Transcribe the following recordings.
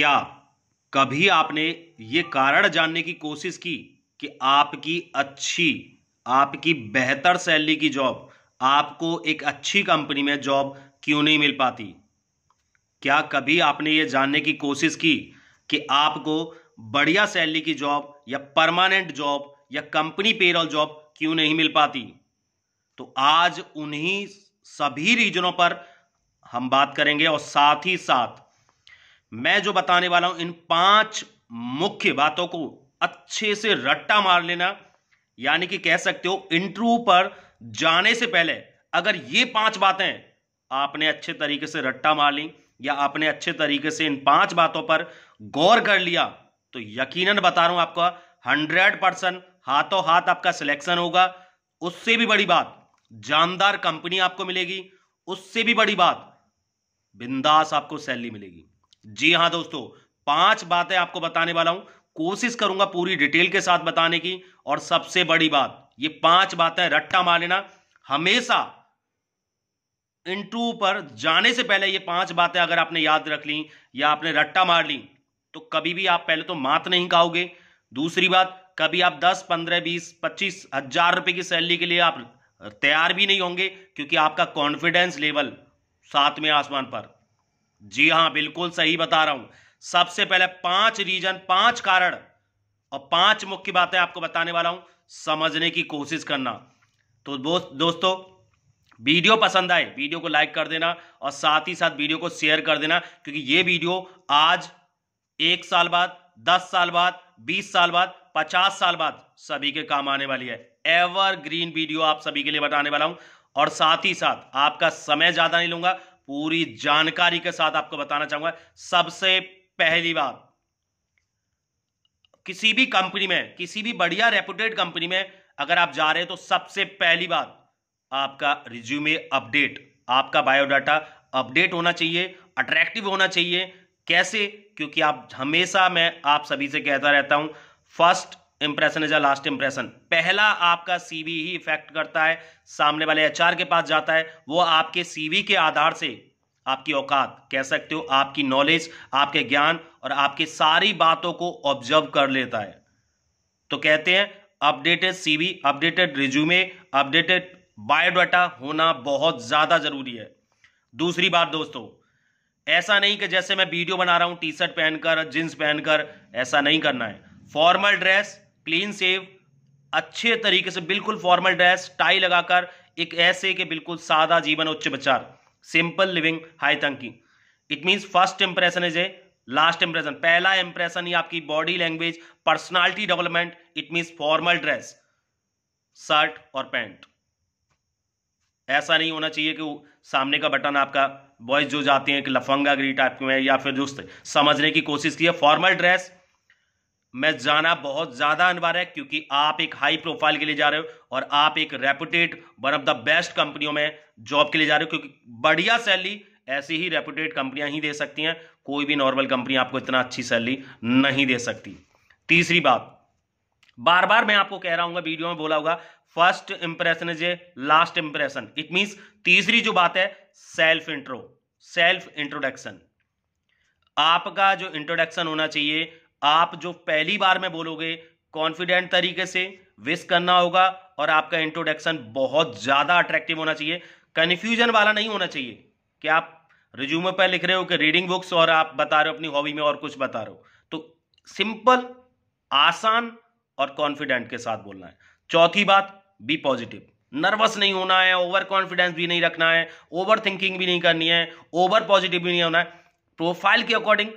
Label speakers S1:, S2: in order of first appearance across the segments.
S1: क्या कभी आपने ये कारण जानने की कोशिश की कि आपकी अच्छी आपकी बेहतर सैलरी की जॉब आपको एक अच्छी कंपनी में जॉब क्यों नहीं मिल पाती क्या कभी आपने ये जानने की कोशिश की कि आपको बढ़िया सैलरी की जॉब या परमानेंट जॉब या कंपनी पेरोल जॉब क्यों नहीं मिल पाती तो आज उन्हीं सभी रीजनों पर हम बात करेंगे और साथ ही साथ मैं जो बताने वाला हूं इन पांच मुख्य बातों को अच्छे से रट्टा मार लेना यानी कि कह सकते हो इंटरव्यू पर जाने से पहले अगर ये पांच बातें आपने अच्छे तरीके से रट्टा मार ली या आपने अच्छे तरीके से इन पांच बातों पर गौर कर लिया तो यकीनन बता रहा हूं आपका हंड्रेड परसेंट हाथों हाथ आपका सिलेक्शन होगा उससे भी बड़ी बात जानदार कंपनी आपको मिलेगी उससे भी बड़ी बात बिंदास आपको सैलरी मिलेगी जी हां दोस्तों पांच बातें आपको बताने वाला हूं कोशिश करूंगा पूरी डिटेल के साथ बताने की और सबसे बड़ी बात ये पांच बातें रट्टा मार लेना हमेशा इंटरव्यू पर जाने से पहले ये पांच बातें अगर आपने याद रख ली या आपने रट्टा मार ली तो कभी भी आप पहले तो मात नहीं खाओगे दूसरी बात कभी आप दस पंद्रह बीस पच्चीस हजार रुपए की सैलरी के लिए आप तैयार भी नहीं होंगे क्योंकि आपका कॉन्फिडेंस लेवल सातवें आसमान पर जी हां बिल्कुल सही बता रहा हूं सबसे पहले पांच रीजन पांच कारण और पांच मुख्य बातें आपको बताने वाला हूं समझने की कोशिश करना तो दोस्तों वीडियो पसंद आए वीडियो को लाइक कर देना और साथ ही साथ वीडियो को शेयर कर देना क्योंकि ये वीडियो आज एक साल बाद दस साल बाद बीस साल बाद पचास साल बाद सभी के काम आने वाली है एवर ग्रीन वीडियो आप सभी के लिए बताने वाला हूं और साथ ही साथ आपका समय ज्यादा नहीं लूंगा पूरी जानकारी के साथ आपको बताना चाहूंगा सबसे पहली बात किसी भी कंपनी में किसी भी बढ़िया रेपुटेड कंपनी में अगर आप जा रहे हैं तो सबसे पहली बात आपका रिज्यूमे अपडेट आपका बायोडाटा अपडेट होना चाहिए अट्रैक्टिव होना चाहिए कैसे क्योंकि आप हमेशा मैं आप सभी से कहता रहता हूं first impression is a last impression पहला आपका सीवी ही इफेक्ट करता है सामने वाले एचआर के पास जाता है वो आपके सीवी के आधार से आपकी औकात कह सकते हो आपकी नॉलेज आपके ज्ञान और आपकी सारी बातों को ऑब्जर्व कर लेता है तो कहते हैं updated CV updated resume updated biodata होना बहुत ज़्यादा ज़रूरी है दूसरी बात दोस्तों ऐसा नहीं कि जैसे मैं वीडियो बना रहा हूं टी शर्ट पहनकर जींस पहनकर ऐसा नहीं करना है फॉर्मल ड्रेस क्लीन सेव अच्छे तरीके से बिल्कुल फॉर्मल ड्रेस टाई लगाकर एक ऐसे के बिल्कुल सादा जीवन उच्च विचार simple living high thinking it means first impression is a last impression पहला इंप्रेशन ही आपकी body language personality development it means formal dress shirt और पैंट ऐसा नहीं होना चाहिए कि सामने का बटन आपका बॉयज जो जाते हैं कि लफंगा ग्री टाइप के या फिर जो समझने की कोशिश की फॉर्मल ड्रेस में जाना बहुत ज़्यादा अनिवार्य है क्योंकि आप एक हाई प्रोफाइल के लिए जा रहे हो और आप एक reputed one of the best कंपनियों में जॉब के लिए जा रहे हो क्योंकि बढ़िया सैलरी ऐसी ही रेपुटेड कंपनियां ही दे सकती हैं कोई भी नॉर्मल कंपनी आपको इतना अच्छी सैलरी नहीं दे सकती तीसरी बात बार बार मैं आपको कह रहा हूँ वीडियो में बोला होगा first impression is a last impression it means तीसरी जो बात है सेल्फ इंट्रो सेल्फ इंट्रोडक्शन आपका जो इंट्रोडक्शन होना चाहिए आप जो पहली बार में बोलोगे कॉन्फिडेंट तरीके से विश करना होगा और आपका इंट्रोडक्शन बहुत ज़्यादा अट्रैक्टिव होना चाहिए कन्फ्यूजन वाला नहीं होना चाहिए कि आप रिज्यूमे पर लिख रहे हो कि रीडिंग बुक्स और आप बता रहे हो अपनी हॉबी में और कुछ बता रहे हो तो सिंपल आसान और कॉन्फिडेंट के साथ बोलना है चौथी बात बी पॉजिटिव नर्वस नहीं होना है ओवर कॉन्फिडेंस भी नहीं रखना है ओवर थिंकिंग भी नहीं करनी है ओवर पॉजिटिव भी नहीं होना है प्रोफाइल के अकॉर्डिंग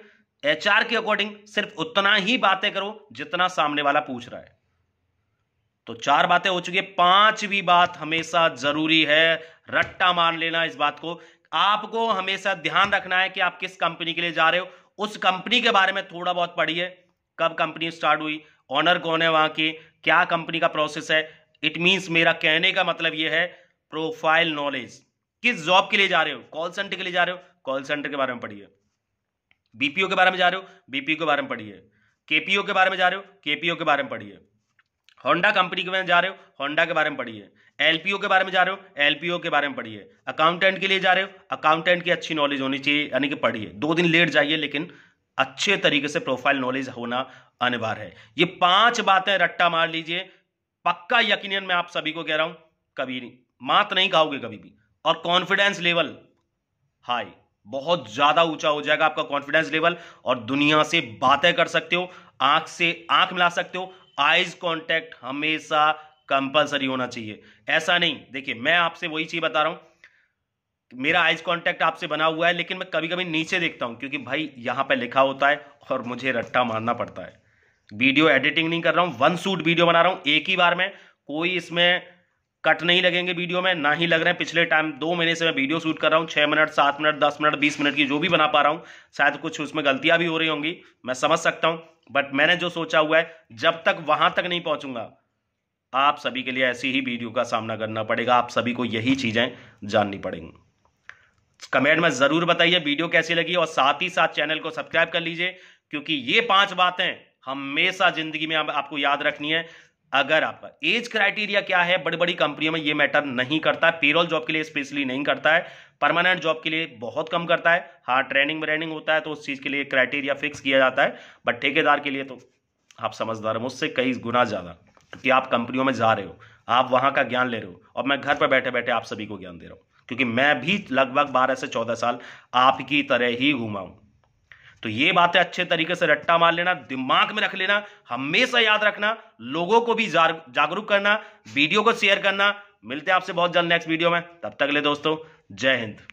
S1: एचआर के अकॉर्डिंग सिर्फ उतना ही बातें करो जितना सामने वाला पूछ रहा है तो चार बातें हो चुकी है पांचवी बात हमेशा जरूरी है रट्टा मार लेना इस बात को आपको हमेशा ध्यान रखना है कि आप किस कंपनी के लिए जा रहे हो उस कंपनी के बारे में थोड़ा बहुत पढ़िए कब कंपनी स्टार्ट हुई ऑनर कौन है वहां की क्या कंपनी का प्रोसेस है इट मींस मेरा कहने का मतलब यह है प्रोफाइल नॉलेज किस जॉब के लिए जा रहे हो कॉल सेंटर के लिए जा रहे हो कॉल सेंटर के बारे में पढ़िए बीपीओ के बारे में जा रहे हो बीपीओ के बारे में पढ़िए केपीओ के बारे में जा रहे हो केपीओ के बारे में पढ़िए होंडा कंपनी के बारे में जा रहे हो होंडा के बारे में पढ़िए एलपीओ के बारे में जा रहे हो एलपीओ के बारे में पढ़िए अकाउंटेंट के लिए जा रहे हो अकाउंटेंट की अच्छी नॉलेज होनी चाहिए यानी कि पढ़िए दो दिन लेट जाइए लेकिन अच्छे तरीके से प्रोफाइल नॉलेज होना अनिवार्य है ये पांच बातें रट्टा मार लीजिए पक्का यकीन मैं आप सभी को कह रहा हूं कभी नहीं मात नहीं कहोगे कभी भी और कॉन्फिडेंस लेवल हाई बहुत ज्यादा ऊंचा हो जाएगा आपका कॉन्फिडेंस लेवल और दुनिया से बातें कर सकते हो आंख से आंख मिला सकते हो आईज कॉन्टैक्ट हमेशा कंपलसरी होना चाहिए ऐसा नहीं देखिए मैं आपसे वही चीज बता रहा हूं मेरा आइज कॉन्टेक्ट आपसे बना हुआ है लेकिन मैं कभी कभी नीचे देखता हूं क्योंकि भाई यहां पर लिखा होता है और मुझे रट्टा मारना पड़ता है वीडियो एडिटिंग नहीं कर रहा हूं वन सूट वीडियो बना रहा हूं एक ही बार में कोई इसमें कट नहीं लगेंगे वीडियो में ना ही लग रहे हैं पिछले टाइम दो महीने से मैं वीडियो शूट कर रहा हूँ छः मिनट सात मिनट दस मिनट बीस मिनट की जो भी बना पा रहा हूँ शायद कुछ उसमें गलतियाँ भी हो रही होंगी मैं समझ सकता हूँ बट मैंने जो सोचा हुआ है जब तक वहां तक नहीं पहुंचूंगा आप सभी के लिए ऐसी ही वीडियो का सामना करना पड़ेगा आप सभी को यही चीजें जाननी पड़ेंगी कमेंट में जरूर बताइए वीडियो कैसी लगी और साथ ही साथ चैनल को सब्सक्राइब कर लीजिए क्योंकि ये पांच बातें हमेशा जिंदगी में आपको याद रखनी है अगर आपका एज क्राइटेरिया क्या है बड़ी बड़ी कंपनियों में ये मैटर नहीं करता है पेरोल जॉब के लिए स्पेशली नहीं करता है परमानेंट जॉब के लिए बहुत कम करता है हाँ ट्रेनिंग व्रेनिंग होता है तो उस चीज़ के लिए क्राइटेरिया फिक्स किया जाता है बट ठेकेदार के लिए तो आप समझदार हो मुझसे कई गुना ज़्यादा कि आप कंपनियों में जा रहे हो आप वहां का ज्ञान ले रहे हो और मैं घर पर बैठे बैठे आप सभी को ज्ञान दे रहा हूँ क्योंकि मैं भी लगभग बारह से चौदह साल आपकी तरह ही घूमा हूँ तो ये बातें अच्छे तरीके से रट्टा मार लेना दिमाग में रख लेना हमेशा याद रखना लोगों को भी जागरूक करना वीडियो को शेयर करना मिलते हैं आपसे बहुत जल्द नेक्स्ट वीडियो में तब तक ले दोस्तों जय हिंद